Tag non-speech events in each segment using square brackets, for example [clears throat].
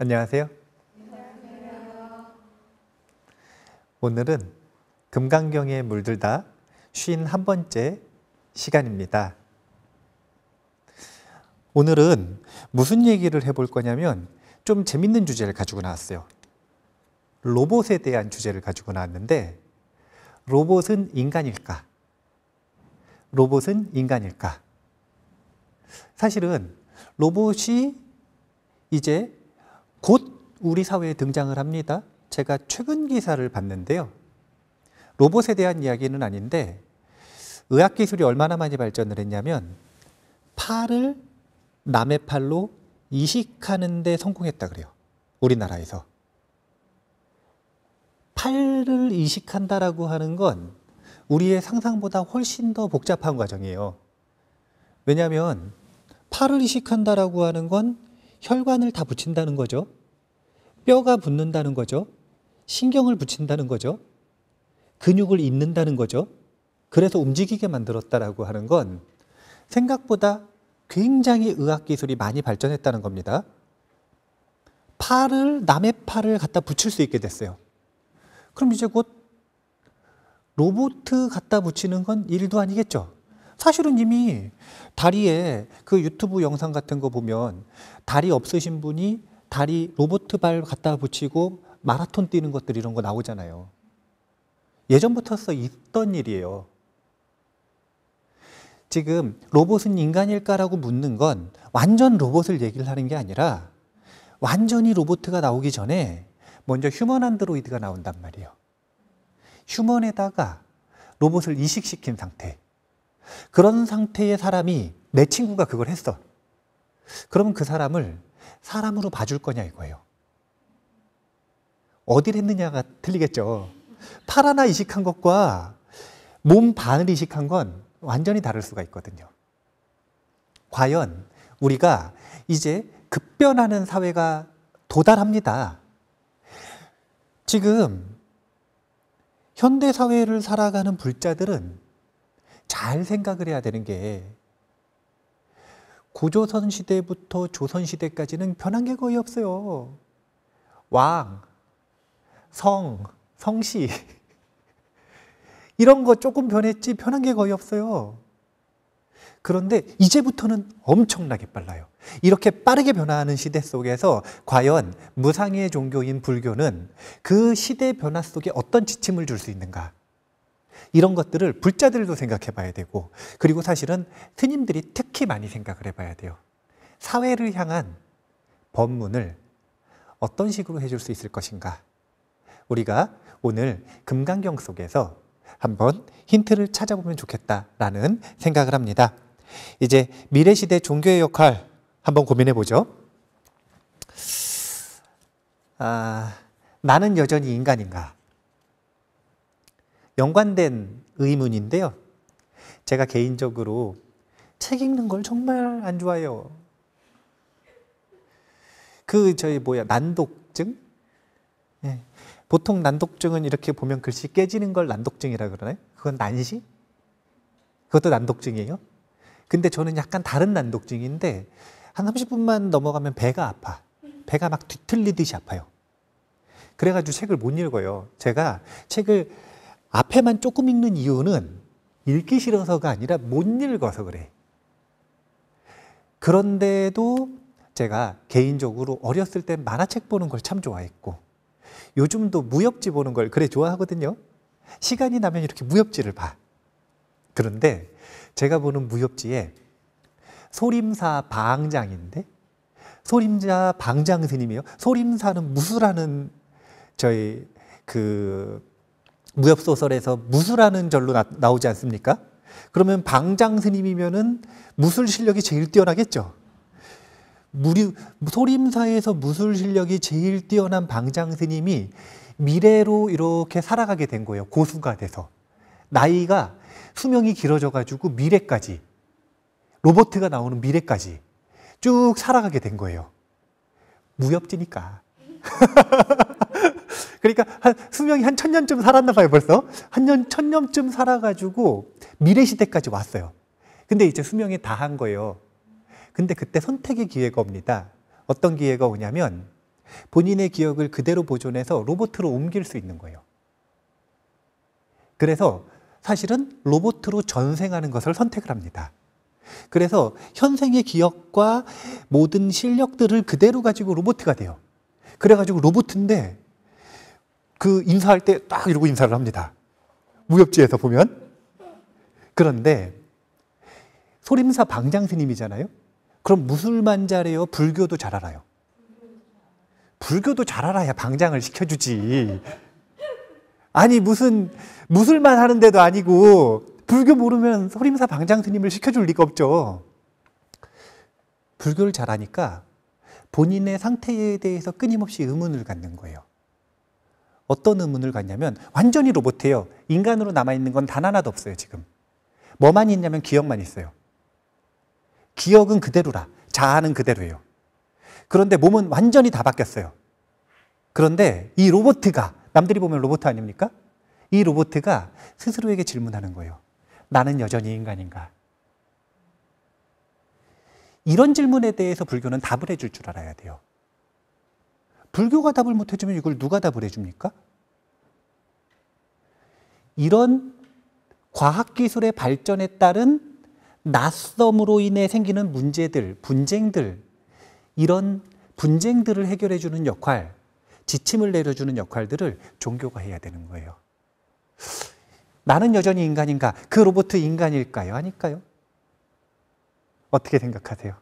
안녕하세요. 안녕하세요. 오늘은 금강경에 물들다 쉰 한 번째 시간입니다. 오늘은 무슨 얘기를 해볼 거냐면 좀 재밌는 주제를 가지고 나왔어요. 로봇에 대한 주제를 가지고 나왔는데 로봇은 인간일까? 로봇은 인간일까? 사실은 로봇이 이제 곧 우리 사회에 등장을 합니다. 제가 최근 기사를 봤는데요. 로봇에 대한 이야기는 아닌데 의학 기술이 얼마나 많이 발전을 했냐면 팔을 남의 팔로 이식하는 데 성공했다 그래요. 우리나라에서. 팔을 이식한다라고 하는 건 우리의 상상보다 훨씬 더 복잡한 과정이에요. 왜냐하면 팔을 이식한다라고 하는 건 혈관을 다 붙인다는 거죠. 뼈가 붙는다는 거죠. 신경을 붙인다는 거죠. 근육을 잇는다는 거죠. 그래서 움직이게 만들었다라고 하는 건 생각보다 굉장히 의학기술이 많이 발전했다는 겁니다. 팔을, 남의 팔을 갖다 붙일 수 있게 됐어요. 그럼 이제 곧 로봇 갖다 붙이는 건 일도 아니겠죠. 사실은 이미 다리에 그 유튜브 영상 같은 거 보면 다리 없으신 분이 다리 로보트 발 갖다 붙이고 마라톤 뛰는 것들 이런 거 나오잖아요. 예전부터 써 있던 일이에요. 지금 로봇은 인간일까라고 묻는 건 완전 로봇을 얘기를 하는 게 아니라 완전히 로보트가 나오기 전에 먼저 휴먼 안드로이드가 나온단 말이에요. 휴먼에다가 로봇을 이식시킨 상태. 그런 상태의 사람이 내 친구가 그걸 했어. 그러면 그 사람을 사람으로 봐줄 거냐 이거예요. 어딜 했느냐가 틀리겠죠. 팔 하나 이식한 것과 몸 반을 이식한 건 완전히 다를 수가 있거든요. 과연 우리가 이제 급변하는 사회가 도달합니다. 지금 현대사회를 살아가는 불자들은 잘 생각을 해야 되는 게구조선 시대부터 조선 시대까지는 변한 게 거의 없어요. 왕, 성, 성씨 [laughs] 이런 거 조금 변했지 변한 게 거의 없어요. 그런데 이제부터는 엄청나게 빨라요. 이렇게 빠르게 변화하는 시대 속에서 과연 무상의 종교인 불교는 그 시대 변화 속에 어떤 지침을 줄 수 있는가? 이런 것들을 불자들도 생각해 봐야 되고 그리고 사실은 스님들이 특히 많이 생각을 해 봐야 돼요. 사회를 향한 법문을 어떤 식으로 해줄 수 있을 것인가. 우리가 오늘 금강경 속에서 한번 힌트를 찾아보면 좋겠다라는 생각을 합니다. 이제 미래시대 종교의 역할 한번 고민해 보죠. 아, 나는 여전히 인간인가? 연관된 의문인데요. 제가 개인적으로 책 읽는 걸 정말 안 좋아해요. 그 저희 뭐야 난독증? 예. 보통 난독증은 이렇게 보면 글씨 깨지는 걸 난독증이라 그러나요? 그건 난시? 그것도 난독증이에요. 근데 저는 약간 다른 난독증인데 한 30분만 넘어가면 배가 아파. 배가 막 뒤틀리듯이 아파요. 그래가지고 책을 못 읽어요. 제가 책을 앞에만 조금 읽는 이유는 읽기 싫어서가 아니라 못 읽어서 그래. 그런데도 제가 개인적으로 어렸을 때 만화책 보는 걸 참 좋아했고 요즘도 무협지 보는 걸 그래 좋아하거든요. 시간이 나면 이렇게 무협지를 봐. 그런데 제가 보는 무협지에 소림사 방장인데 소림자 방장 스님이요. 소림사는 무술하는 저희 그 무협소설에서 무술하는 절로 나, 오지 않습니까? 그러면 방장 스님이면은 무술 실력이 제일 뛰어나겠죠. 무리, 소림사에서 무술 실력이 제일 뛰어난 방장 스님이 미래로 이렇게 살아가게 된 거예요. 고수가 돼서. 나이가 수명이 길어져 가지고 미래까지 로버가 나오는 미래까지 쭉 살아가게 된 거예요. 무협지니까. [laughs] 그러니까 한 수명이 한 천 년쯤 살았나 봐요, 벌써. 한 년, 천 년쯤 살아가지고 미래 시대까지 왔어요. 근데 이제 수명이 다 한 거예요. 근데 그때 선택의 기회가 옵니다. 어떤 기회가 오냐면 본인의 기억을 그대로 보존해서 로봇으로 옮길 수 있는 거예요. 그래서 사실은 로봇으로 전생하는 것을 선택을 합니다. 그래서 현생의 기억과 모든 실력들을 그대로 가지고 로봇가 돼요. 그래가지고 로봇인데 그 인사할 때 딱 이러고 인사를 합니다. 무협지에서 보면. 그런데 소림사 방장스님이잖아요. 그럼 무술만 잘해요? 불교도 잘 알아요? 불교도 잘 알아야 방장을 시켜주지. 아니, 무슨, 무술만 하는데도 아니고, 불교 모르면 소림사 방장스님을 시켜줄 리가 없죠. 불교를 잘하니까 본인의 상태에 대해서 끊임없이 의문을 갖는 거예요. 어떤 의문을 갖냐면 완전히 로봇이에요. 인간으로 남아있는 건 단 하나도 없어요, 지금. 뭐만 있냐면 기억만 있어요. 기억은 그대로라. 자아는 그대로예요. 그런데 몸은 완전히 다 바뀌었어요. 그런데 이 로봇가, 남들이 보면 로봇 아닙니까? 이 로봇가 스스로에게 질문하는 거예요. 나는 여전히 인간인가? 이런 질문에 대해서 불교는 답을 해줄 줄 알아야 돼요. 불교가 답을 못해주면 이걸 누가 답을 해줍니까? 이런 과학기술의 발전에 따른 낯섦으로 인해 생기는 문제들, 분쟁들, 이런 분쟁들을 해결해주는 역할, 지침을 내려주는 역할들을 종교가 해야 되는 거예요. 나는 여전히 인간인가? 그 로봇 인간일까요? 아닐까요? 어떻게 생각하세요?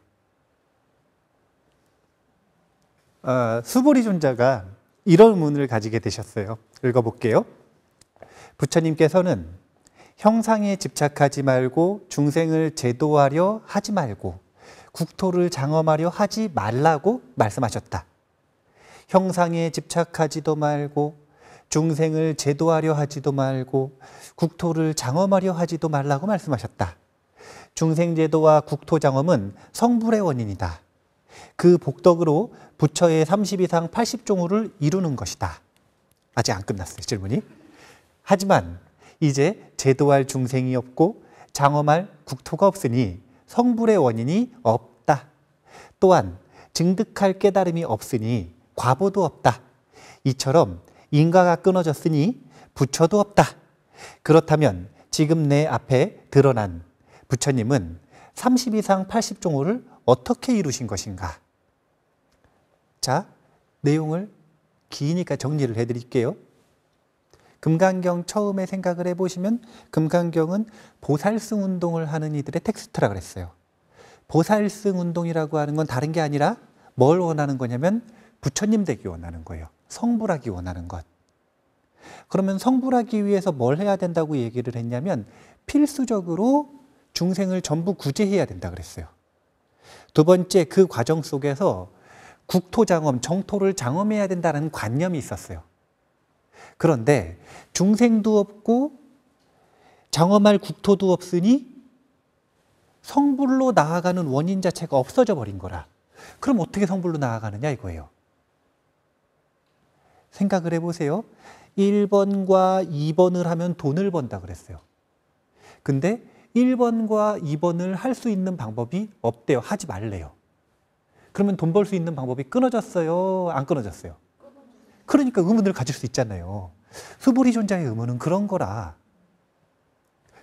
어, 수보리 존자가 이런 문을 가지게 되셨어요. 읽어볼게요. 부처님께서는 형상에 집착하지 말고 중생을 제도하려 하지 말고 국토를 장엄하려 하지 말라고 말씀하셨다. 형상에 집착하지도 말고 중생을 제도하려 하지도 말고 국토를 장엄하려 하지도 말라고 말씀하셨다. 중생제도와 국토장엄은 성불의 원인이다. 그 복덕으로 부처의 30 이상 80종우를 이루는 것이다. 아직 안 끝났어요, 질문이. 하지만 이제 제도할 중생이 없고 장엄할 국토가 없으니 성불의 원인이 없다. 또한 증득할 깨달음이 없으니 과보도 없다. 이처럼 인가가 끊어졌으니 부처도 없다. 그렇다면 지금 내 앞에 드러난 부처님은 30 이상 80종호를 어떻게 이루신 것인가? 자, 내용을 기니까 정리를 해드릴게요. 금강경 처음에 생각을 해보시면 금강경은 보살승 운동을 하는 이들의 텍스트라 그랬어요. 보살승 운동이라고 하는 건 다른 게 아니라 뭘 원하는 거냐면 부처님 되기 원하는 거예요. 성불하기 원하는 것. 그러면 성불하기 위해서 뭘 해야 된다고 얘기를 했냐면 필수적으로 중생을 전부 구제해야 된다 그랬어요. 두 번째 그 과정 속에서 국토장엄, 정토를 장엄해야 된다는 관념이 있었어요. 그런데 중생도 없고 장엄할 국토도 없으니 성불로 나아가는 원인 자체가 없어져 버린 거라. 그럼 어떻게 성불로 나아가느냐 이거예요. 생각을 해보세요. 1번과 2번을 하면 돈을 번다 그랬어요. 근데 1번과 2번을 할 수 있는 방법이 없대요. 하지 말래요. 그러면 돈 벌 수 있는 방법이 끊어졌어요? 안 끊어졌어요? 그러니까 의문을 가질 수 있잖아요. 수불이 존재의 의문은 그런 거라.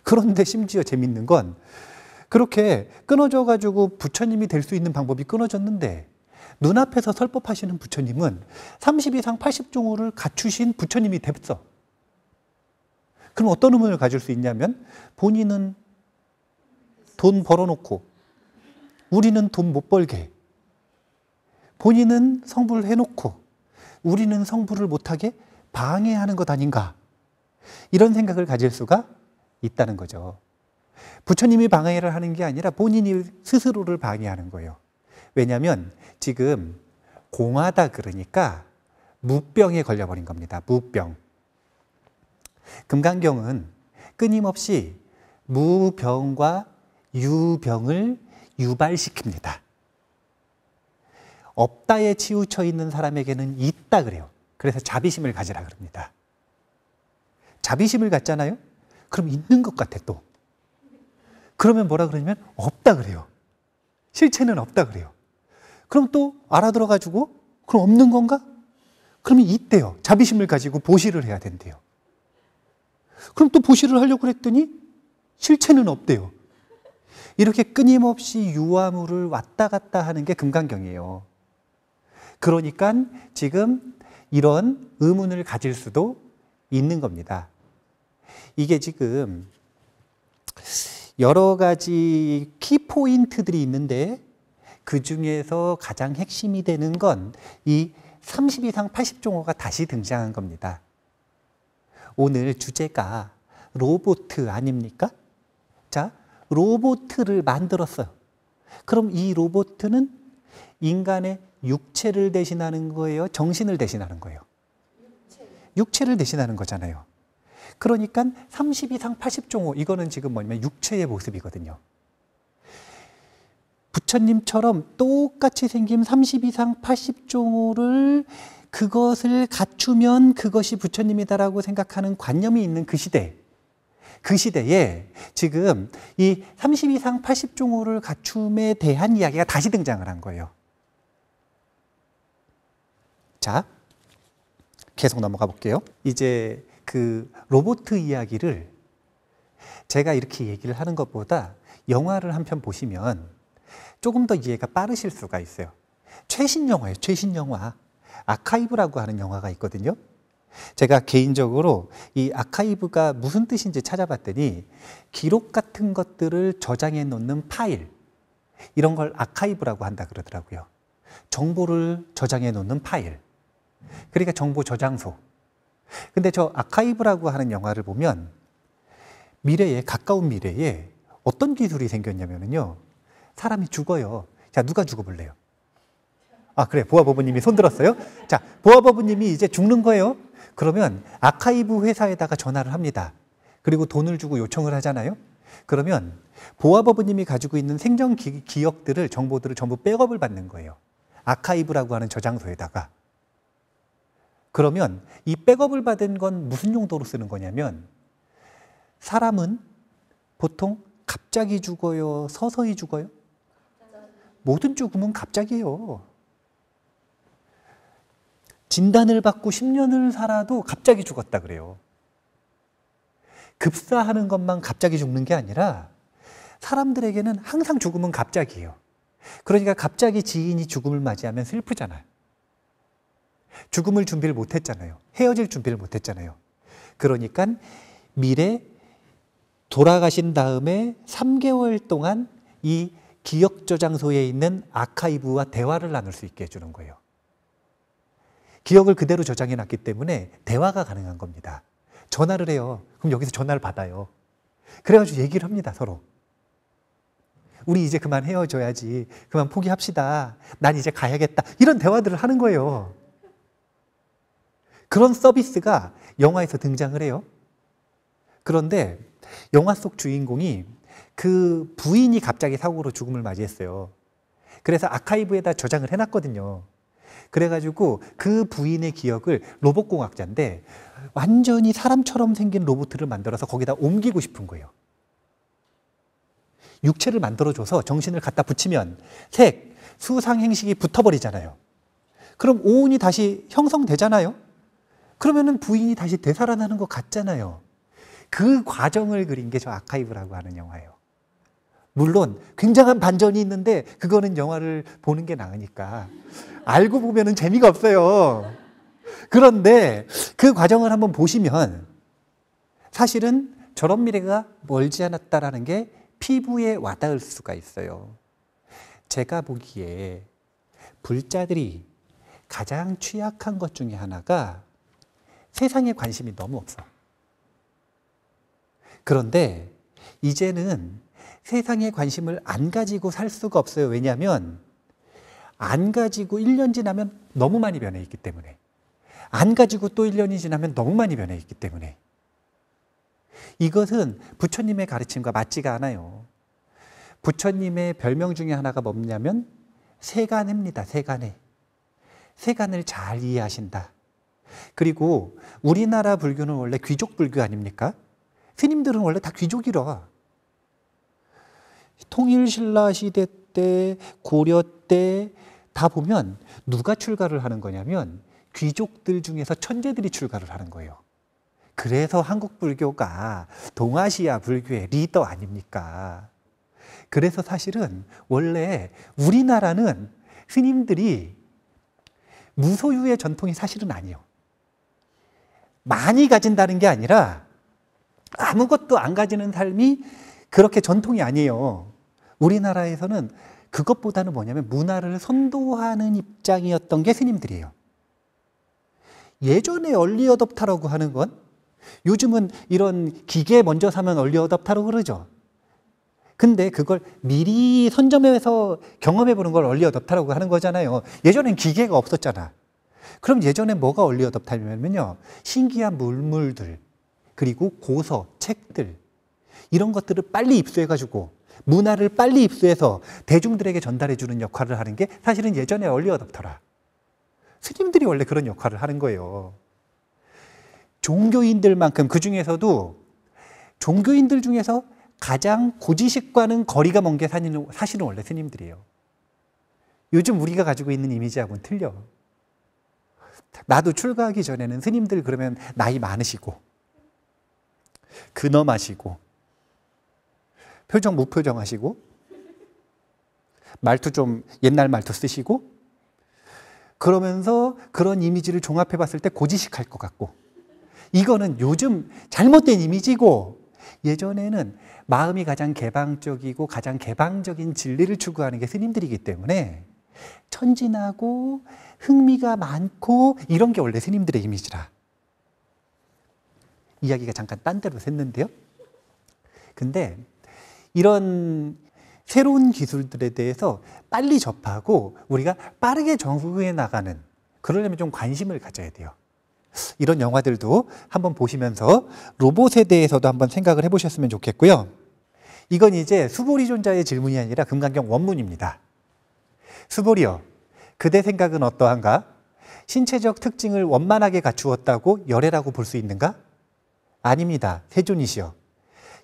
그런데 심지어 재밌는 건 그렇게 끊어져 가지고 부처님이 될 수 있는 방법이 끊어졌는데 눈앞에서 설법하시는 부처님은 30 이상 80종호를 갖추신 부처님이 됐어. 그럼 어떤 의문을 가질 수 있냐면 본인은 돈 벌어놓고 우리는 돈 못 벌게 본인은 성불 해놓고 우리는 성불을 못하게 방해하는 것 아닌가. 이런 생각을 가질 수가 있다는 거죠. 부처님이 방해를 하는 게 아니라 본인이 스스로를 방해하는 거예요. 왜냐하면 지금 공하다 그러니까 무병에 걸려버린 겁니다. 무병. 금강경은 끊임없이 무병과 유병을 유발시킵니다. 없다에 치우쳐 있는 사람에게는 있다 그래요. 그래서 자비심을 가지라 그럽니다. 자비심을 갖잖아요? 그럼 있는 것 같아 또. 그러면 뭐라 그러면 없다 그래요. 실체는 없다 그래요. 그럼 또 알아들어 가지고 그럼 없는 건가? 그러면 있대요. 자비심을 가지고 보시를 해야 된대요. 그럼 또 보시를 하려고 그랬더니 실체는 없대요. 이렇게 끊임없이 유화물을 왔다 갔다 하는 게 금강경이에요. 그러니까 지금 이런 의문을 가질 수도 있는 겁니다. 이게 지금 여러 가지 키포인트들이 있는데 그 중에서 가장 핵심이 되는 건 이30 이상 80종어가 다시 등장한 겁니다. 오늘 주제가 로보 아닙니까? 자, 로보트 만들었어요. 그럼 이로보트 인간의 육체를 대신하는 거예요? 정신을 대신하는 거예요? 육체. 를 대신하는 거잖아요. 그러니까 30 이상 80종호, 이거는 지금 뭐냐면 육체의 모습이거든요. 부처님처럼 똑같이 생긴 30 이상 80종호를 그것을 갖추면 그것이 부처님이다라고 생각하는 관념이 있는 그 시대. 그 시대에 지금 이 30 이상 80종호를 갖춤에 대한 이야기가 다시 등장을 한 거예요. 자, 계속 넘어가 볼게요. 이제 그 로봇 이야기를 제가 이렇게 얘기를 하는 것보다 영화를 한 편 보시면 조금 더 이해가 빠르실 수가 있어요. 최신 영화예요, 최신 영화. 아카이브라고 하는 영화가 있거든요. 제가 개인적으로 이 아카이브가 무슨 뜻인지 찾아봤더니 기록 같은 것들을 저장해 놓는 파일 이런 걸 아카이브라고 한다 그러더라고요. 정보를 저장해 놓는 파일. 그러니까 정보 저장소. 근데 저 아카이브라고 하는 영화를 보면 미래에 가까운 미래에 어떤 기술이 생겼냐면요. 사람이 죽어요. 자, 누가 죽어 볼래요? 아, 그래. 보아 버부님이 손 들었어요? 자, 보아 버부님이 이제 죽는 거예요. 그러면 아카이브 회사에다가 전화를 합니다. 그리고 돈을 주고 요청을 하잖아요. 그러면 보아 버부님이 가지고 있는 생존 기, 기억들을 정보들을 전부 백업을 받는 거예요. 아카이브라고 하는 저장소에다가. 그러면 이 백업을 받은 건 무슨 용도로 쓰는 거냐면 사람은 보통 갑자기 죽어요, 서서히 죽어요? 모든 죽음은 갑자기예요. 진단을 받고 10년을 살아도 갑자기 죽었다 그래요. 급사하는 것만 갑자기 죽는 게 아니라 사람들에게는 항상 죽음은 갑자기예요. 그러니까 갑자기 지인이 죽음을 맞이하면 슬프잖아요. 죽음을 준비를 못 했잖아요. 헤어질 준비를 못 했잖아요. 그러니까 미래 돌아가신 다음에 3개월 동안 이 기억 저장소에 있는 아카이브와 대화를 나눌 수 있게 해주는 거예요. 기억을 그대로 저장해 놨기 때문에 대화가 가능한 겁니다. 전화를 해요. 그럼 여기서 전화를 받아요. 그래가지고 얘기를 합니다, 서로. 우리 이제 그만 헤어져야지. 그만 포기합시다. 난 이제 가야겠다. 이런 대화들을 하는 거예요. 그런 서비스가 영화에서 등장을 해요. 그런데 영화 속 주인공이 그 부인이 갑자기 사고로 죽음을 맞이했어요. 그래서 아카이브에다 저장을 해놨거든요. 그래가지고 그 부인의 기억을 로봇공학자인데 완전히 사람처럼 생긴 로봇을 만들어서 거기다 옮기고 싶은 거예요. 육체를 만들어줘서 정신을 갖다 붙이면 색, 수상행식이 붙어버리잖아요. 그럼 오온이 다시 형성되잖아요. 그러면은 부인이 다시 되살아나는 것 같잖아요. 그 과정을 그린 게 저 아카이브라고 하는 영화예요. 물론 굉장한 반전이 있는데 그거는 영화를 보는 게 나으니까 알고 보면은 재미가 없어요. 그런데 그 과정을 한번 보시면 사실은 저런 미래가 멀지 않았다라는 게 피부에 와닿을 수가 있어요. 제가 보기에 불자들이 가장 취약한 것 중에 하나가 세상에 관심이 너무 없어. 그런데 이제는 세상에 관심을 안 가지고 살 수가 없어요. 왜냐하면 안 가지고 1년 지나면 너무 많이 변해 있기 때문에. 안 가지고 또 1년이 지나면 너무 많이 변해 있기 때문에. 이것은 부처님의 가르침과 맞지가 않아요. 부처님의 별명 중에 하나가 뭐냐면 세간입니다. 세간에. 세간을 잘 이해하신다. 그리고 우리나라 불교는 원래 귀족 불교 아닙니까? 스님들은 원래 다 귀족이라. 통일신라 시대 때, 고려 때 다 보면 누가 출가를 하는 거냐면 귀족들 중에서 천재들이 출가를 하는 거예요. 그래서 한국 불교가 동아시아 불교의 리더 아닙니까? 그래서 사실은 원래 우리나라는 스님들이 무소유의 전통이 사실은 아니에요. 많이 가진다는 게 아니라 아무것도 안 가지는 삶이 그렇게 전통이 아니에요. 우리나라에서는 그것보다는 뭐냐면 문화를 선도하는 입장이었던 게 스님들이에요. 예전에 얼리 어답타라고 하는 건 요즘은 이런 기계 먼저 사면 얼리 어답타로 그러죠. 근데 그걸 미리 선점해서 경험해 보는 걸 얼리 어답타라고 하는 거잖아요. 예전엔 기계가 없었잖아. 그럼 예전에 뭐가 얼리 어답타냐면요. 신기한 물물들, 그리고 고서, 책들, 이런 것들을 빨리 입수해가지고 문화를 빨리 입수해서 대중들에게 전달해주는 역할을 하는 게 사실은 예전에 얼리 어답터라. 스님들이 원래 그런 역할을 하는 거예요. 종교인들만큼 그 중에서도 종교인들 중에서 가장 고지식과는 거리가 먼 게 사실은 원래 스님들이에요. 요즘 우리가 가지고 있는 이미지하고는 틀려. 요 나도 출가하기 전에는 스님들 그러면 나이 많으시고 근엄하시고 표정 무표정 하시고 말투 좀 옛날 말투 쓰시고 그러면서 그런 이미지를 종합해 봤을 때 고지식할 것 같고 이거는 요즘 잘못된 이미지고 예전에는 마음이 가장 개방적이고 가장 개방적인 진리를 추구하는 게 스님들이기 때문에 천진하고 흥미가 많고 이런 게 원래 스님들의 이미지라. 이야기가 잠깐 딴 데로 샜는데요. 근데 이런 새로운 기술들에 대해서 빨리 접하고 우리가 빠르게 정후에 나가는 그러려면 좀 관심을 가져야 돼요. 이런 영화들도 한번 보시면서 로봇에 대해서도 한번 생각을 해보셨으면 좋겠고요. 이건 이제 수보리존자의 질문이 아니라 금강경 원문입니다. 스보리어, 그대 생각은 어떠한가? 신체적 특징을 원만하게 갖추었다고 열애라고 볼 수 있는가? 아닙니다. 세존이시여.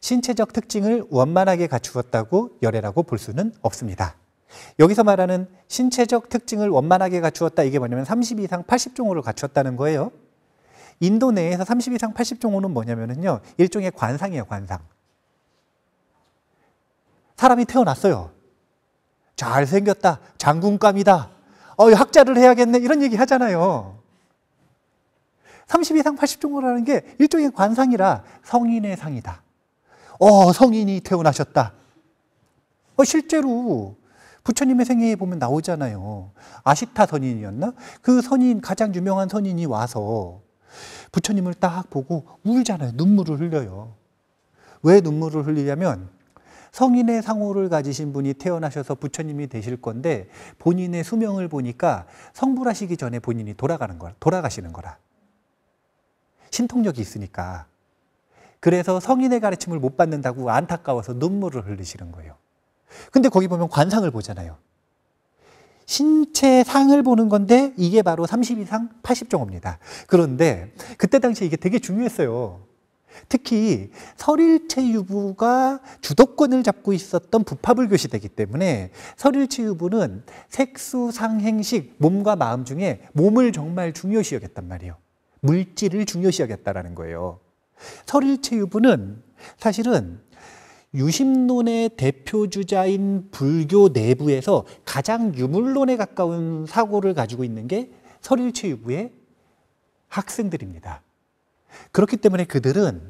신체적 특징을 원만하게 갖추었다고 열애라고 볼 수는 없습니다. 여기서 말하는 신체적 특징을 원만하게 갖추었다 이게 뭐냐면 30 이상 80종호를 갖추었다는 거예요. 인도 내에서 30 이상 80종호는 뭐냐면요. 일종의 관상이에요, 관상. 사람이 태어났어요. 잘생겼다. 장군감이다. 어, 학자를 해야겠네. 이런 얘기 하잖아요. 30 이상 80종으로라는 게 일종의 관상이라 성인의 상이다. 어, 성인이 태어나셨다. 어, 실제로 부처님의 생애에 보면 나오잖아요. 아시타 선인이었나? 그 선인, 가장 유명한 선인이 와서 부처님을 딱 보고 울잖아요. 눈물을 흘려요. 왜 눈물을 흘리냐면 성인의 상호를 가지신 분이 태어나셔서 부처님이 되실 건데 본인의 수명을 보니까 성불하시기 전에 본인이 돌아가는 거 돌아가시는 거라. 신통력이 있으니까. 그래서 성인의 가르침을 못 받는다고 안타까워서 눈물을 흘리시는 거예요. 근데 거기 보면 관상을 보잖아요. 신체 상을 보는 건데 이게 바로 32상 80종입니다. 그런데 그때 당시에 이게 되게 중요했어요. 특히 설일체 유부가 주도권을 잡고 있었던 부파불교 시대이기 때문에 설일체 유부는 색수 상행식 몸과 마음 중에 몸을 정말 중요시 여겼단 말이에요. 물질을 중요시 여겼다라는 거예요. 설일체 유부는 사실은 유심론의 대표 주자인 불교 내부에서 가장 유물론에 가까운 사고를 가지고 있는 게 설일체 유부의 학생들입니다. 그렇기 때문에 그들은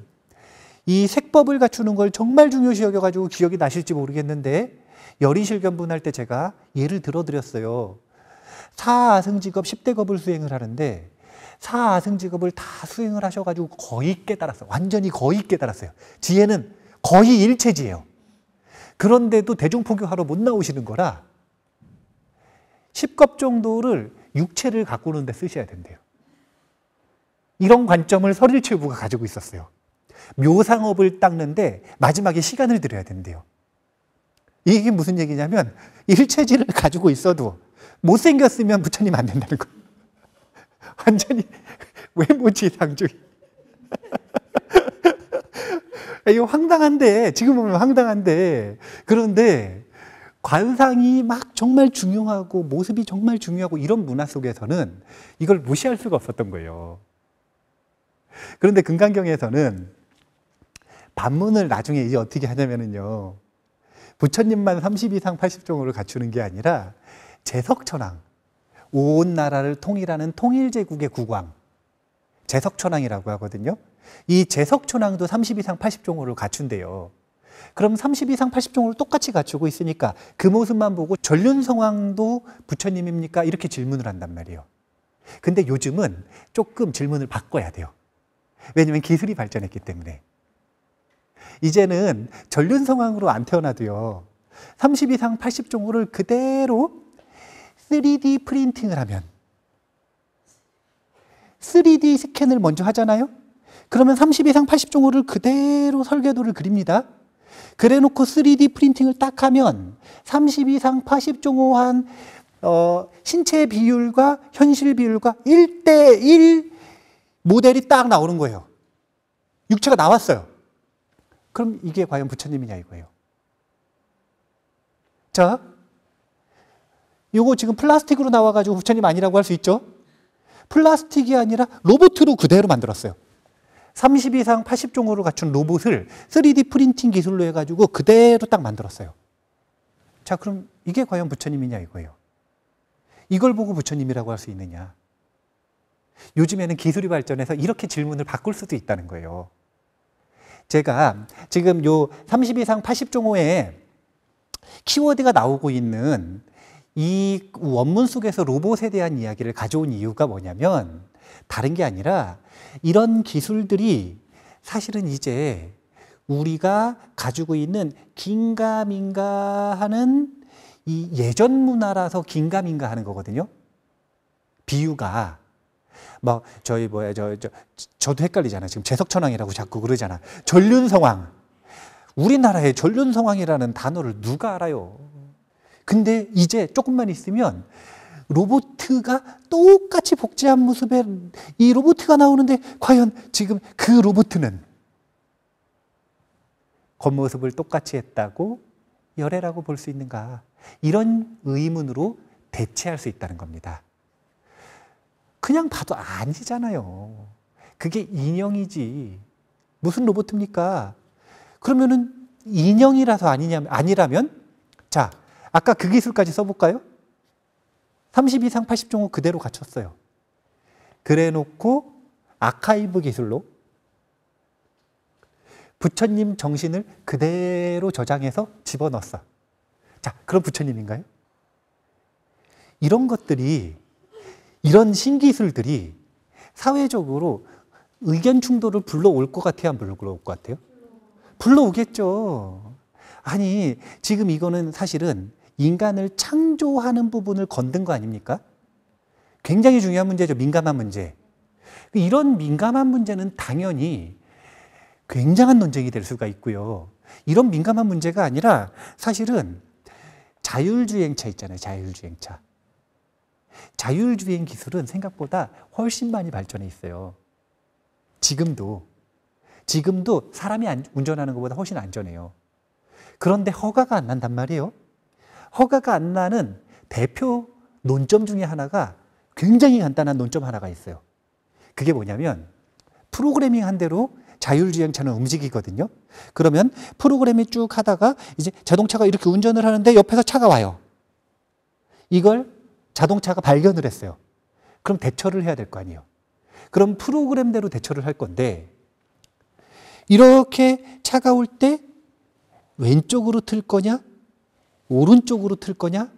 이 색법을 갖추는 걸 정말 중요시 여겨가지고 기억이 나실지 모르겠는데 여의실견분할때 제가 예를 들어드렸어요. 사아승직업 10대겁을 수행을 하는데 사아승직업을 다 수행을 하셔가지고 거의 깨달았어요. 완전히 거의 깨달았어요. 지혜는 거의 일체지예요. 그런데도 대중포교하러 못 나오시는 거라 10겁 정도를 육체를 가꾸는 데 쓰셔야 된대요. 이런 관점을 서울체육부가 가지고 있었어요. 묘상업을 닦는데 마지막에 시간을 들여야 된대요. 이게 무슨 얘기냐면 일체질을 가지고 있어도 못생겼으면 부처님 안 된다는 거. [laughs] 완전히 외모지 상주의. [laughs] 이거 황당한데 지금 보면 황당한데 그런데 관상이 막 정말 중요하고 모습이 정말 중요하고 이런 문화 속에서는 이걸 무시할 수가 없었던 거예요. 그런데 금강경에서는 반문을 나중에 이제 어떻게 하냐면은요. 부처님만 30 이상 80종으로 갖추는 게 아니라 제석천왕, 온 나라를 통일하는 통일제국의 국왕, 제석천왕이라고 하거든요. 이 제석천왕도 30 이상 80종으로 갖춘대요. 그럼 30 이상 8 0종으로 똑같이 갖추고 있으니까 그 모습만 보고 전륜성왕도 부처님입니까? 이렇게 질문을 한단 말이에요. 근데 요즘은 조금 질문을 바꿔야 돼요. 왜냐하면 기술이 발전했기 때문에. 이제는 전륜 성황으로 안 태어나도요. 30 이상 80종호를 그대로 3D 프린팅을 하면 3D 스캔을 먼저 하잖아요. 그러면 30 이상 80종호를 그대로 설계도를 그립니다. 그래놓고 3D 프린팅을 딱 하면 30 이상 80종호 한 어, 신체 비율과 현실 비율과 1대1 모델이 딱 나오는 거예요. 육체가 나왔어요. 그럼 이게 과연 부처님이냐 이거예요. 자, 요거 지금 플라스틱으로 나와가지고 부처님 아니라고 할 수 있죠? 플라스틱이 아니라 로봇으로 그대로 만들었어요. 30 이상 80종으로 갖춘 로봇을 3D 프린팅 기술로 해가지고 그대로 딱 만들었어요. 자, 그럼 이게 과연 부처님이냐 이거예요. 이걸 보고 부처님이라고 할 수 있느냐. 요즘에는 기술이 발전해서 이렇게 질문을 바꿀 수도 있다는 거예요. 제가 지금 요30 이상 80종호에 키워드가 나오고 있는 이 원문 속에서 로봇에 대한 이야기를 가져온 이유가 뭐냐면 다른 게 아니라 이런 기술들이 사실은 이제 우리가 가지고 있는 긴가민가 하는 이 예전 문화라서 긴가민가 하는 거거든요. 비유가 막 저희 뭐야 저, 저 저도 헷갈리잖아 요 지금 재석천왕이라고 자꾸 그러잖아 전륜성왕 우리나라의 전륜성왕이라는 단어를 누가 알아요? 근데 이제 조금만 있으면 로보트가 똑같이 복제한 모습에 이 로보트가 나오는데 과연 지금 그 로보트는 겉모습을 똑같이 했다고 열애라고 볼 수 있는가? 이런 의문으로 대체할 수 있다는 겁니다. 그냥 봐도 아니잖아요. 그게 인형이지. 무슨 로봇입니까? 그러면은 인형이라서 아니냐, 면 아니라면? 자, 아까 그 기술까지 써볼까요? 30 이상 80종호 그대로 갖췄어요. 그래 놓고 아카이브 기술로 부처님 정신을 그대로 저장해서 집어넣었어. 자, 그럼 부처님인가요? 이런 것들이 이런 신기술들이 사회적으로 의견 충돌을 불러올 것 같아요? 안 불러올 것 같아요? 불러오겠죠. 아니, 지금 이거는 사실은 인간을 창조하는 부분을 건든 거 아닙니까? 굉장히 중요한 문제죠. 민감한 문제. 이런 민감한 문제는 당연히 굉장한 논쟁이 될 수가 있고요. 이런 민감한 문제가 아니라 사실은 자율주행차 있잖아요. 자율주행차. 자율주행 기술은 생각보다 훨씬 많이 발전해 있어요. 지금도. 지금도 사람이 운전하는 것보다 훨씬 안전해요. 그런데 허가가 안 난단 말이에요. 허가가 안 나는 대표 논점 중에 하나가 굉장히 간단한 논점 하나가 있어요. 그게 뭐냐면 프로그래밍 한 대로 자율주행차는 움직이거든요. 그러면 프로그램이 쭉 하다가 이제 자동차가 이렇게 운전을 하는데 옆에서 차가 와요. 이걸 자동차가 발견을 했어요. 그럼 대처를 해야 될 거 아니에요. 그럼 프로그램대로 대처를 할 건데 이렇게 차가 올 때 왼쪽으로 틀 거냐 오른쪽으로 틀 거냐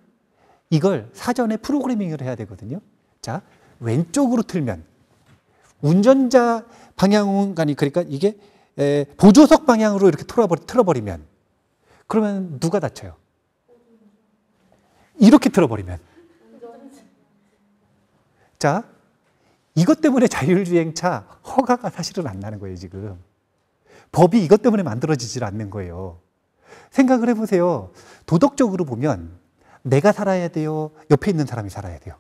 이걸 사전에 프로그래밍을 해야 되거든요. 자, 왼쪽으로 틀면 운전자 방향관이 그러니까 이게 에, 보조석 방향으로 이렇게 틀어버리, 틀어버리면 그러면 누가 다쳐요? 이렇게 틀어버리면 자, 이것 때문에 자율주행차 허가가 사실은 안 나는 거예요, 지금. 법이 이것 때문에 만들어지질 않는 거예요. 생각을 해보세요. 도덕적으로 보면 내가 살아야 돼요? 옆에 있는 사람이 살아야 돼요?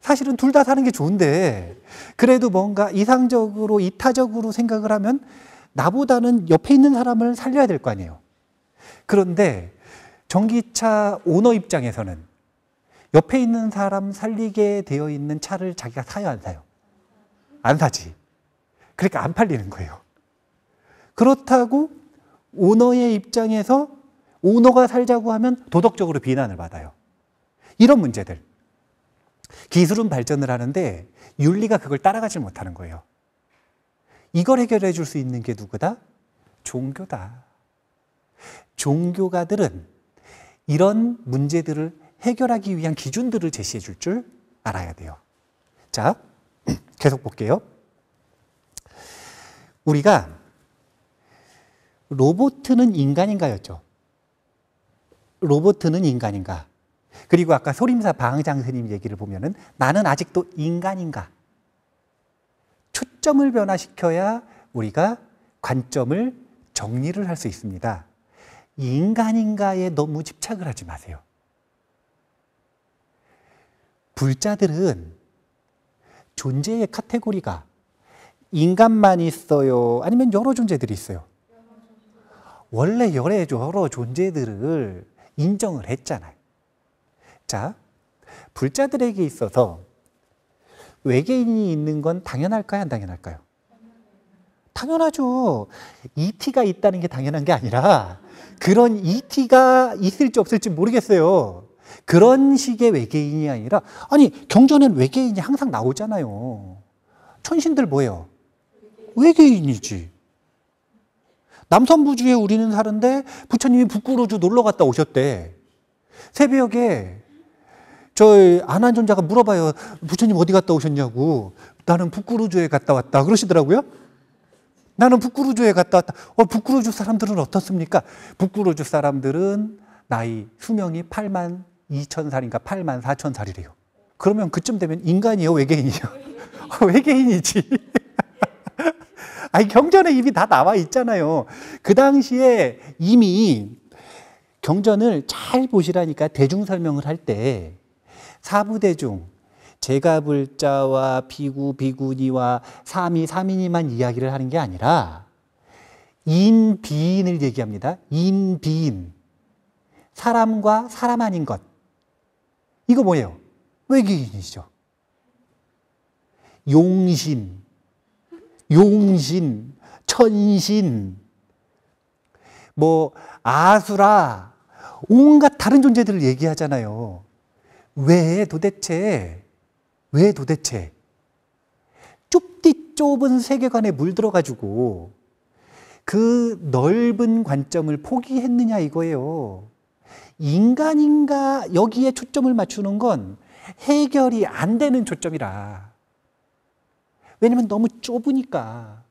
사실은 둘 다 사는 게 좋은데, 그래도 뭔가 이상적으로, 이타적으로 생각을 하면 나보다는 옆에 있는 사람을 살려야 될 거 아니에요. 그런데 전기차 오너 입장에서는 옆에 있는 사람 살리게 되어 있는 차를 자기가 사야안 사요? 안 사지. 그러니까 안 팔리는 거예요. 그렇다고 오너의 입장에서 오너가 살자고 하면 도덕적으로 비난을 받아요. 이런 문제들. 기술은 발전을 하는데 윤리가 그걸 따라가질 못하는 거예요. 이걸 해결해 줄 수 있는 게 누구다? 종교다. 종교가들은 이런 문제들을 해결하기 위한 기준들을 제시해 줄 줄 알아야 돼요. 자, [clears throat] 계속 볼게요. 우리가 로보트 인간인가였죠. 로보트 인간인가. 그리고 아까 소림사 방장 스님 얘기를 보면은 나는 아직도 인간인가. 초점을 변화시켜야 우리가 관점을 정리를 할 수 있습니다. 인간인가에 너무 집착을 하지 마세요. 불자들은 존재의 카테고리가 인간만 있어요? 아니면 여러 존재들이 있어요? 원래 여러, 여러 존재들을 인정을 했잖아요. 자, 불자들에게 있어서 외계인이 있는 건 당연할까요? 안 당연할까요? 당연하죠. ET가 있다는 게 당연한 게 아니라 그런 ET가 있을지 없을지 모르겠어요. 그런 식의 외계인이 아니라 아니 경전엔 외계인이 항상 나오잖아요. 천신들 뭐예요? 외계인이지. 남선부주에 우리는 사는데 부처님이 북구로주 놀러 갔다 오셨대. 새벽에 저 안한존자가 물어봐요. 부처님 어디 갔다 오셨냐고. 나는 북구루주에 갔다 왔다. 그러시더라고요. 나는 북구루주에 갔다 왔다. 어, 북구루주 사람들은 어떻습니까? 북구루주 사람들은 나이 수명이 8만 2천살인가 8만 4천살이래요. 그러면 그쯤 되면 인간이요외계인이요 [laughs] 아, 외계인이지. [laughs] 아니, 경전에 이미 다 나와 있잖아요. 그 당시에 이미 경전을 잘 보시라니까 대중 설명을 할 때 사부대중, 제가불자와 비구, 비구니와 삼이, 삼인이만 이야기를 하는 게 아니라 인, 비인을 얘기합니다. 인, 비인. 사람과 사람 아닌 것. 이거 뭐예요? 외계인이죠. 용신, 용신, 천신, 뭐 아수라, 온갖 다른 존재들을 얘기하잖아요. 왜 도대체, 왜 도대체 좁디 좁은 세계관에 물들어가지고 그 넓은 관점을 포기했느냐 이거예요. 인간인가 여기에 초점을 맞추는 건 해결이 안 되는 초점이라. 왜냐면 너무 좁으니까.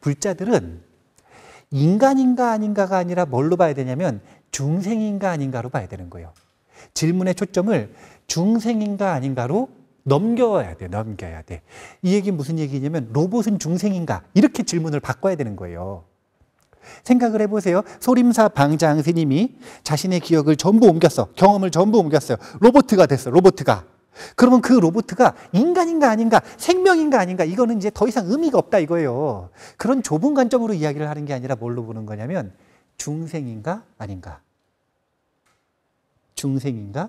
불자들은 인간인가 아닌가가 아니라 뭘로 봐야 되냐면 중생인가 아닌가로 봐야 되는 거예요. 질문의 초점을 중생인가 아닌가로 넘겨야 돼, 넘겨야 돼. 이 얘기 무슨 얘기냐면 로봇은 중생인가? 이렇게 질문을 바꿔야 되는 거예요. 생각을 해보세요. 소림사 방장 스님이 자신의 기억을 전부 옮겼어. 경험을 전부 옮겼어요. 로보트가 됐어. 로보트가. 그러면 그 로보트가 인간인가 아닌가, 생명인가 아닌가, 이거는 이제 더 이상 의미가 없다 이거예요. 그런 좁은 관점으로 이야기를 하는 게 아니라 뭘로 보는 거냐면 중생인가 아닌가. 중생인가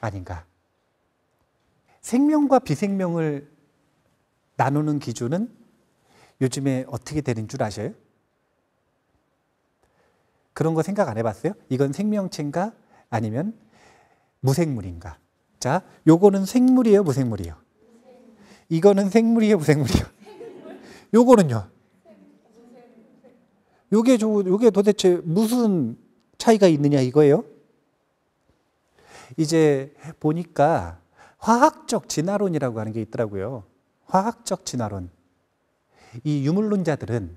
아닌가. 생명과 비생명을 나누는 기준은 요즘에 어떻게 되는 줄 아세요? 그런 거 생각 안 해봤어요? 이건 생명체인가? 아니면 무생물인가? 자, 요거는 생물이에요, 무생물이에요? 이거는 생물이에요, 무생물이에요? 요거는요? 요게 저, 요게 도대체 무슨 차이가 있느냐 이거예요? 이제 보니까 화학적 진화론이라고 하는 게 있더라고요. 화학적 진화론. 이 유물론자들은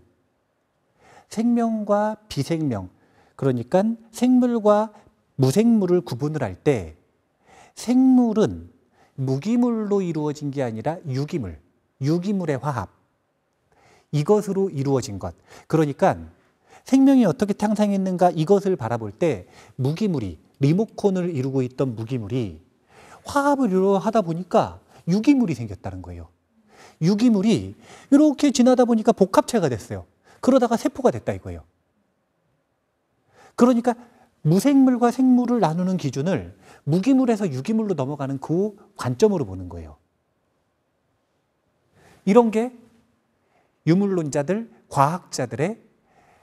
생명과 비생명, 그러니까 생물과 무생물을 구분을 할 때 생물은 무기물로 이루어진 게 아니라 유기물, 유기물의 화합. 이것으로 이루어진 것. 그러니까 생명이 어떻게 탄생했는가 이것을 바라볼 때 무기물이, 리모콘을 이루고 있던 무기물이 화합을 이루어 하다 보니까 유기물이 생겼다는 거예요. 유기물이 이렇게 지나다 보니까 복합체가 됐어요. 그러다가 세포가 됐다 이거예요. 그러니까 무생물과 생물을 나누는 기준을 무기물에서 유기물로 넘어가는 그 관점으로 보는 거예요. 이런 게 유물론자들, 과학자들의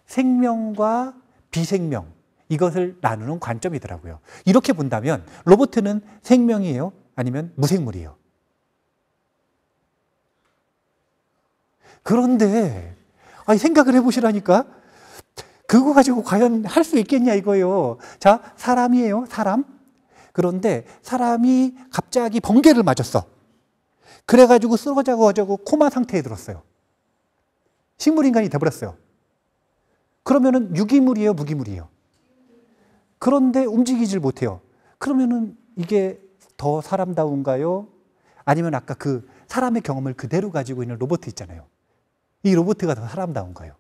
생명과 비생명 이것을 나누는 관점이더라고요. 이렇게 본다면 로버트는 생명이에요? 아니면 무생물이에요? 그런데 생각을 해보시라니까 그거 가지고 과연 할 수 있겠냐 이거예요. 자, 사람이에요. 사람. 그런데 사람이 갑자기 번개를 맞았어. 그래가지고 쓰러져고 어쩌고 코마 상태에 들었어요. 식물인간이 돼버렸어요. 그러면은 유기물이에요, 무기물이에요. 그런데 움직이질 못해요. 그러면은 이게 더 사람다운가요? 아니면 아까 그 사람의 경험을 그대로 가지고 있는 로봇 있잖아요. 이 로봇이 더 사람다운가요?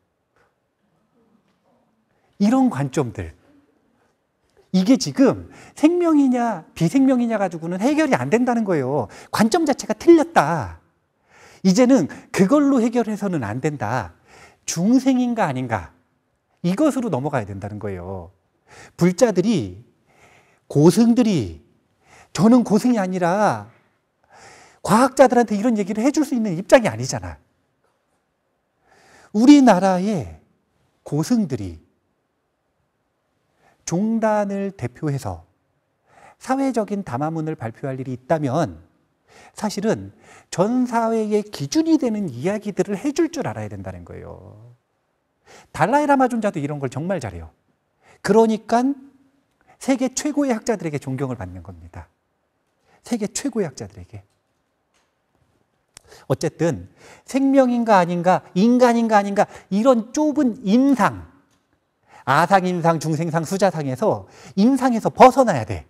이런 관점들. 이게 지금 생명이냐 비생명이냐 가지고는 해결이 안 된다는 거예요. 관점 자체가 틀렸다. 이제는 그걸로 해결해서는 안 된다. 중생인가 아닌가. 이것으로 넘어가야 된다는 거예요. 불자들이, 고승들이, 저는 고승이 아니라 과학자들한테 이런 얘기를 해줄 수 있는 입장이 아니잖아. 우리나라의 고승들이 종단을 대표해서 사회적인 담화문을 발표할 일이 있다면 사실은 전 사회의 기준이 되는 이야기들을 해줄 줄 알아야 된다는 거예요. 달라이라마 존자도 이런 걸 정말 잘해요. 그러니까 세계 최고의 학자들에게 존경을 받는 겁니다. 세계 최고의 학자들에게. 어쨌든 생명인가 아닌가, 인간인가 아닌가 이런 좁은 인상, 아상인상, 중생상, 수자상에서 인상에서 벗어나야 돼.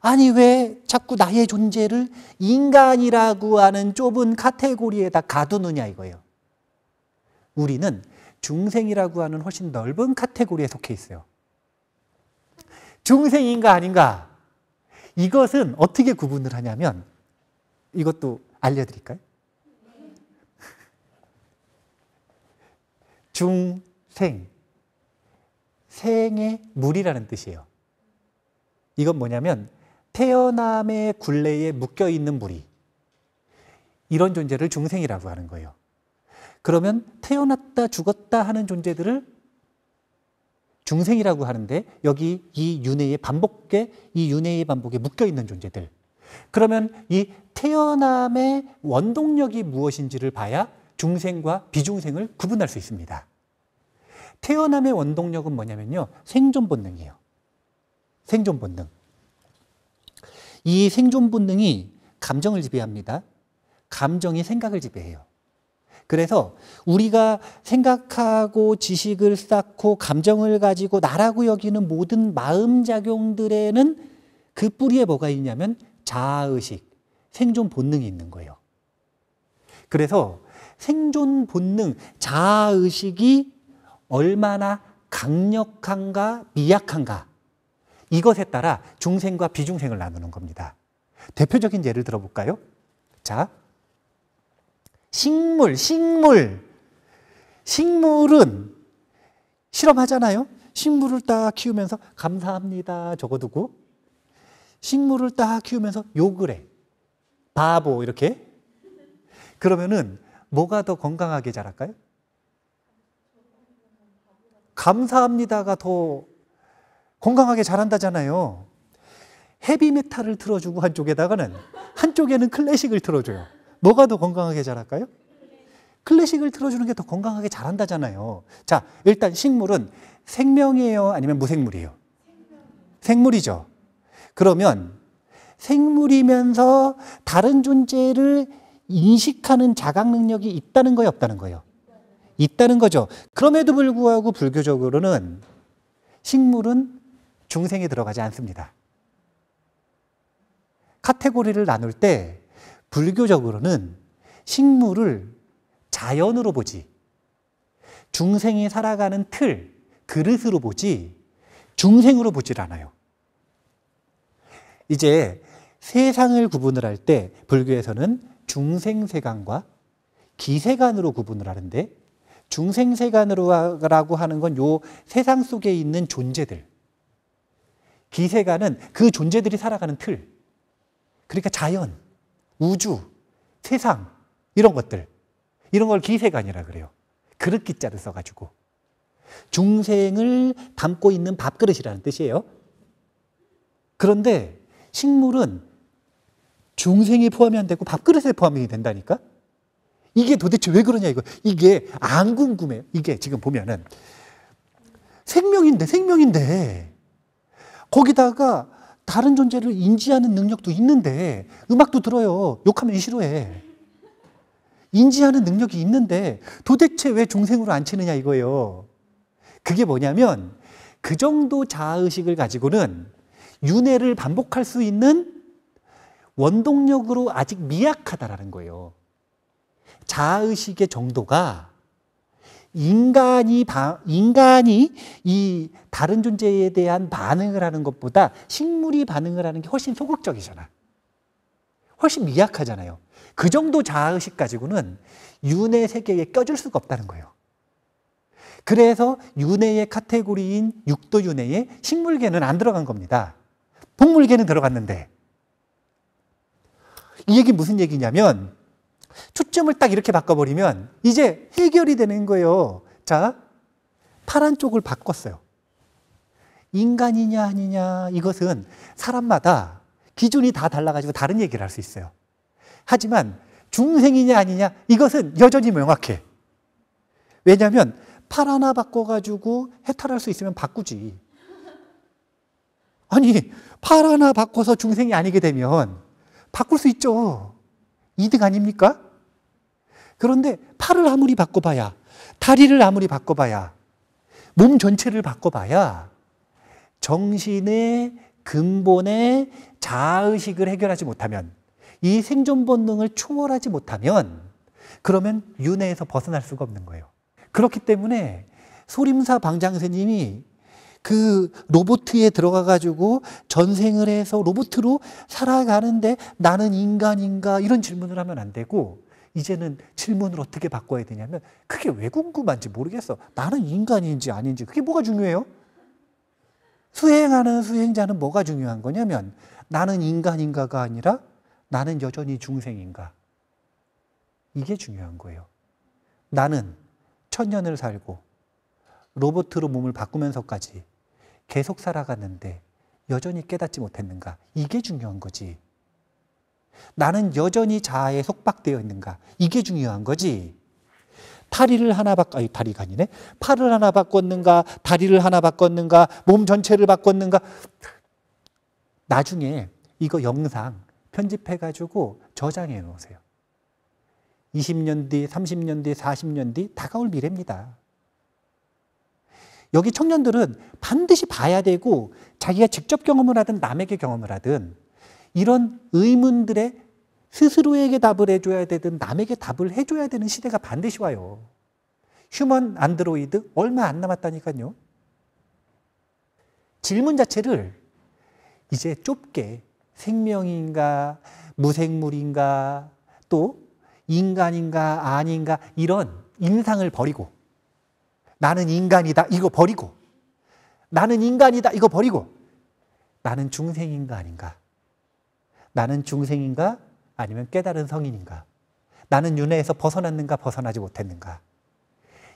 아니 왜 자꾸 나의 존재를 인간이라고 하는 좁은 카테고리에다 가두느냐 이거예요. 우리는 중생이라고 하는 훨씬 넓은 카테고리에 속해 있어요. 중생인가 아닌가? 이것은 어떻게 구분을 하냐면 이것도 알려드릴까요? [laughs] 중생. 생의 물이라는 뜻이에요. 이건 뭐냐면 태어남의 굴레에 묶여 있는 물이 이런 존재를 중생이라고 하는 거예요. 그러면 태어났다 죽었다 하는 존재들을 중생이라고 하는데 여기 이 윤회의 반복에 이 윤회의 반복에 묶여 있는 존재들. 그러면 이 태어남의 원동력이 무엇인지를 봐야 중생과 비중생을 구분할 수 있습니다. 태어남의 원동력은 뭐냐면요. 생존 본능이에요. 생존 본능. 이 생존 본능이 감정을 지배합니다. 감정이 생각을 지배해요. 그래서 우리가 생각하고 지식을 쌓고 감정을 가지고 나라고 여기는 모든 마음작용들에는 그 뿌리에 뭐가 있냐면 자아의식, 생존 본능이 있는 거예요. 그래서 생존 본능, 자아의식이 얼마나 강력한가 미약한가 이것에 따라 중생과 비중생을 나누는 겁니다. 대표적인 예를 들어볼까요? 자, 식물, 식물. 식물은 실험하잖아요? 식물을 딱 키우면서 감사합니다 적어두고 식물을 딱 키우면서 욕을 해. 바보 이렇게. 그러면은 뭐가 더 건강하게 자랄까요? 감사합니다가 더 건강하게 잘한다잖아요. 헤비메탈을 틀어주고 한쪽에다가는 한쪽에는 클래식을 틀어줘요. 뭐가 더 건강하게 잘할까요? 클래식을 틀어주는 게 더 건강하게 잘한다잖아요. 자, 일단 식물은 생명이에요? 아니면 무생물이에요? 생물이죠. 그러면 생물이면서 다른 존재를 인식하는 자각 능력이 있다는 거예요? 없다는 거예요? 있다는 거죠. 그럼에도 불구하고 불교적으로는 식물은 중생에 들어가지 않습니다. 카테고리를 나눌 때 불교적으로는 식물을 자연으로 보지 중생이 살아가는 틀, 그릇으로 보지 중생으로 보질 않아요. 이제 세상을 구분을 할 때 불교에서는 중생세간과 기세간으로 구분을 하는데 중생세간으로라고 하는 건 요 세상 속에 있는 존재들. 기세간은 그 존재들이 살아가는 틀. 그러니까 자연, 우주, 세상 이런 것들. 이런 걸 기세간이라 그래요. 그릇기자를 써가지고. 중생을 담고 있는 밥그릇이라는 뜻이에요. 그런데 식물은 중생이 포함이 안 되고 밥그릇에 포함이 된다니까? 이게 도대체 왜 그러냐 이거. 이게 안궁금해 이게 지금 보면은 생명인데 생명인데 거기다가 다른 존재를 인지하는 능력도 있는데 음악도 들어요. 욕하면 싫어해. 인지하는 능력이 있는데 도대체 왜 중생으로 안 치느냐 이거예요. 그게 뭐냐면 그 정도 자아의식을 가지고는 윤회를 반복할 수 있는 원동력으로 아직 미약하다라는 거예요. 자아의식의 정도가 인간이, 바, 인간이 이 다른 존재에 대한 반응을 하는 것보다 식물이 반응을 하는 게 훨씬 소극적이잖아. 훨씬 미약하잖아요. 그 정도 자아의식 가지고는 윤회 세계에 껴줄 수가 없다는 거예요. 그래서 윤회의 카테고리인 육도 윤회에 식물계는 안 들어간 겁니다. 동물계는 들어갔는데. 이 얘기 무슨 얘기냐면 초점을 딱 이렇게 바꿔버리면 이제 해결이 되는 거예요. 자, 파란 쪽을 바꿨어요. 인간이냐 아니냐 이것은 사람마다 기준이 다 달라가지고 다른 얘기를 할 수 있어요. 하지만 중생이냐 아니냐 이것은 여전히 명확해. 왜냐하면 팔 하나 바꿔가지고 해탈할 수 있으면 바꾸지. 아니 팔 하나 바꿔서 중생이 아니게 되면 바꿀 수 있죠. 이득 아닙니까? 그런데 팔을 아무리 바꿔봐야, 다리를 아무리 바꿔봐야, 몸 전체를 바꿔봐야 정신의 근본의 자의식을 해결하지 못하면 이 생존 본능을 초월하지 못하면 그러면 윤회에서 벗어날 수가 없는 거예요. 그렇기 때문에 소림사 방장스님이 그 로보트에 들어가 가지고 전생을 해서 로보트로 살아가는데 나는 인간인가 이런 질문을 하면 안 되고 이제는 질문을 어떻게 바꿔야 되냐면 그게 왜 궁금한지 모르겠어. 나는 인간인지 아닌지 그게 뭐가 중요해요? 수행하는 수행자는 뭐가 중요한 거냐면 나는 인간인가가 아니라 나는 여전히 중생인가. 이게 중요한 거예요. 나는 천년을 살고 로보트로 몸을 바꾸면서까지 계속 살아가는데 여전히 깨닫지 못했는가. 이게 중요한 거지. 나는 여전히 자아에 속박되어 있는가? 이게 중요한 거지. 다리를 하나 바꿔, 아니, 다리가 아니네. 팔을 하나 바꿨는가, 다리를 하나 바꿨는가, 몸 전체를 바꿨는가. 나중에 이거 영상 편집해가지고 저장해 놓으세요. 20년 뒤, 30년 뒤, 40년 뒤 다가올 미래입니다. 여기 청년들은 반드시 봐야 되고 자기가 직접 경험을 하든 남에게 경험을 하든 이런 의문들에 스스로에게 답을 해줘야 되든 남에게 답을 해줘야 되는 시대가 반드시 와요. 휴먼 안드로이드 얼마 안 남았다니까요. 질문 자체를 이제 좁게 생명인가 무생물인가 또 인간인가 아닌가 이런 인상을 버리고 나는 인간이다 이거 버리고 나는 인간이다 이거 버리고 나는 중생인가 아닌가 나는 중생인가 아니면 깨달은 성인인가? 나는 윤회에서 벗어났는가 벗어나지 못했는가?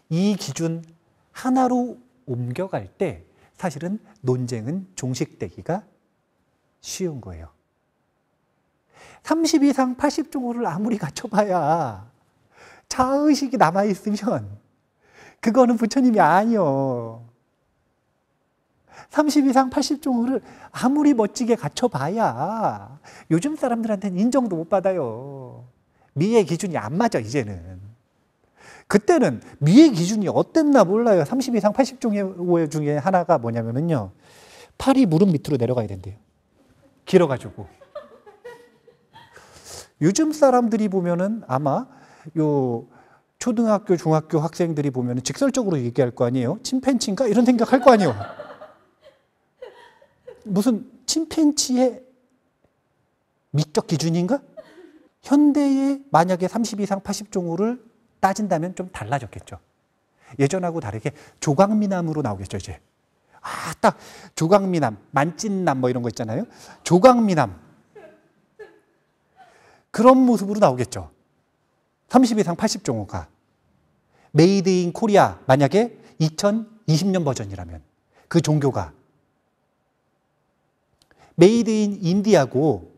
이 기준 하나로 옮겨갈 때 사실은 논쟁은 종식되기가 쉬운 거예요. 30 이상 80종호를 아무리 갖춰봐야 자의식이 남아있으면 그거는 부처님이 아니요. 30 이상 80종을 아무리 멋지게 갖춰봐야 요즘 사람들한테는 인정도 못 받아요. 미의 기준이 안 맞아, 이제는. 그때는 미의 기준이 어땠나 몰라요. 30 이상 80종의 중에 하나가 뭐냐면요. 팔이 무릎 밑으로 내려가야 된대요. 길어가지고. 요즘 사람들이 보면은 아마 요 초등학교, 중학교 학생들이 보면은 직설적으로 얘기할 거 아니에요? 침팬치인가? 이런 생각할 거 아니에요? 무슨 침팬치의 미적 기준인가? 현대에 만약에 30 이상 80종호를 따진다면 좀 달라졌겠죠. 예전하고 다르게 조각미남으로 나오겠죠, 이제. 아, 딱 조각미남, 만찢남 뭐 이런 거 있잖아요. 조각미남. 그런 모습으로 나오겠죠. 30 이상 80종호가. 메이드 인 코리아 만약에 2020년 버전이라면 그 종교가 메이드 인 인디아고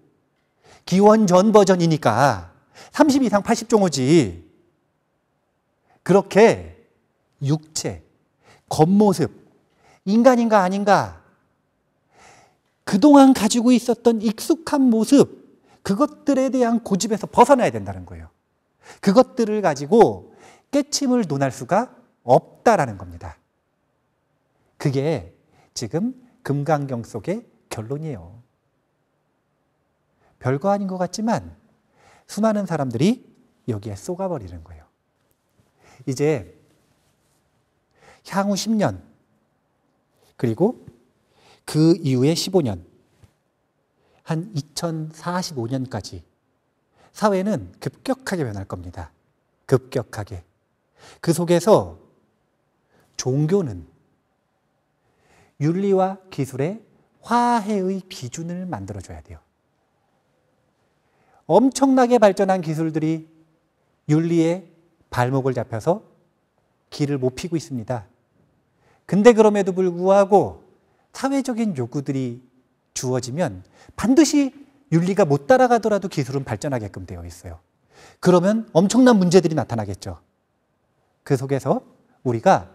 기원 전 버전이니까 30 이상 80종호지. 그렇게 육체, 겉모습, 인간인가 아닌가, 그동안 가지고 있었던 익숙한 모습, 그것들에 대한 고집에서 벗어나야 된다는 거예요. 그것들을 가지고 깨침을 논할 수가 없다라는 겁니다. 그게 지금 금강경 속의 결론이에요. 별거 아닌 것 같지만 수많은 사람들이 여기에 쏟아버리는 거예요. 이제 향후 10년 그리고 그 이후에 15년 한 2045년까지 사회는 급격하게 변할 겁니다. 급격하게. 그 속에서 종교는 윤리와 기술의 화해의 기준을 만들어줘야 돼요. 엄청나게 발전한 기술들이 윤리에 발목을 잡혀서 길을 못 피고 있습니다. 근데 그럼에도 불구하고 사회적인 요구들이 주어지면 반드시 윤리가 못 따라가더라도 기술은 발전하게끔 되어 있어요. 그러면 엄청난 문제들이 나타나겠죠. 그 속에서 우리가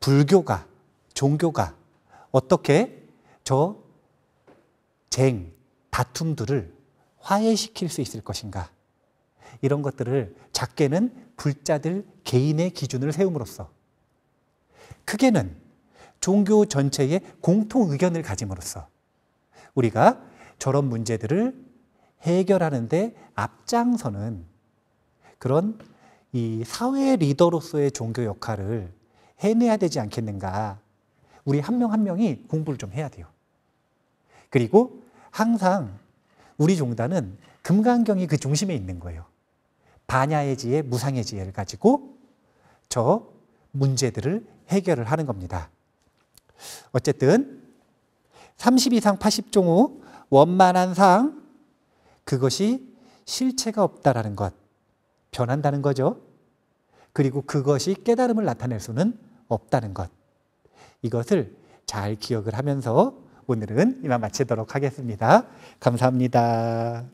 불교가, 종교가 어떻게 저 쟁, 다툼들을 화해시킬 수 있을 것인가? 이런 것들을 작게는 불자들 개인의 기준을 세움으로써 크게는 종교 전체의 공통 의견을 가짐으로써 우리가 저런 문제들을 해결하는데 앞장서는 그런 이 사회 리더로서의 종교 역할을 해내야 되지 않겠는가. 우리 한 명한 한 명이 공부를 좀 해야 돼요. 그리고 항상 우리 종단은 금강경이 그 중심에 있는 거예요. 반야의 지혜, 무상의 지혜를 가지고 저 문제들을 해결을 하는 겁니다. 어쨌든 3 0이상8 0종후 원만한 상 그것이 실체가 없다라는 것 변한다는 거죠. 그리고 그것이 깨달음을 나타낼 수는 없다는 것. 이것을 잘 기억을 하면서 오늘은 이만 마치도록 하겠습니다. 감사합니다.